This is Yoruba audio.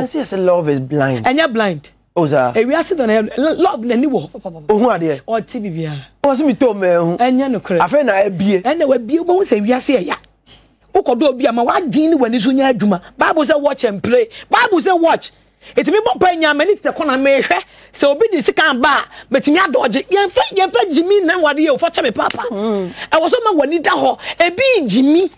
no say say love is blind And you're blind oza We ewiase dɔ on love na ni wɔ hɔ ohun adeɛ ɔte bibia wɔn si mi to mɛ ho ɛnyɛ no korɛ afɛn We ebie we wabie wɔn sɛ ewiase ɛya wokɔdɔ obi ama wadwin ne w'ani so nyɛ adwuma bible say watch and play bible say watch ètùmí bọ́ pa ẹ̀yàn mẹ́ni tètè kọ́nà mẹ́hẹ́ sẹ obi di sika ba mẹ̀tìmí àdọ́jẹ yẹn fẹ́ yẹn fẹ́ jìmí náà wà á di yẹ òfò kyẹ́ mi pàápàá ẹ̀wọ̀ sọ́ ma wọ̀ ní da họ ẹ̀bí jìmí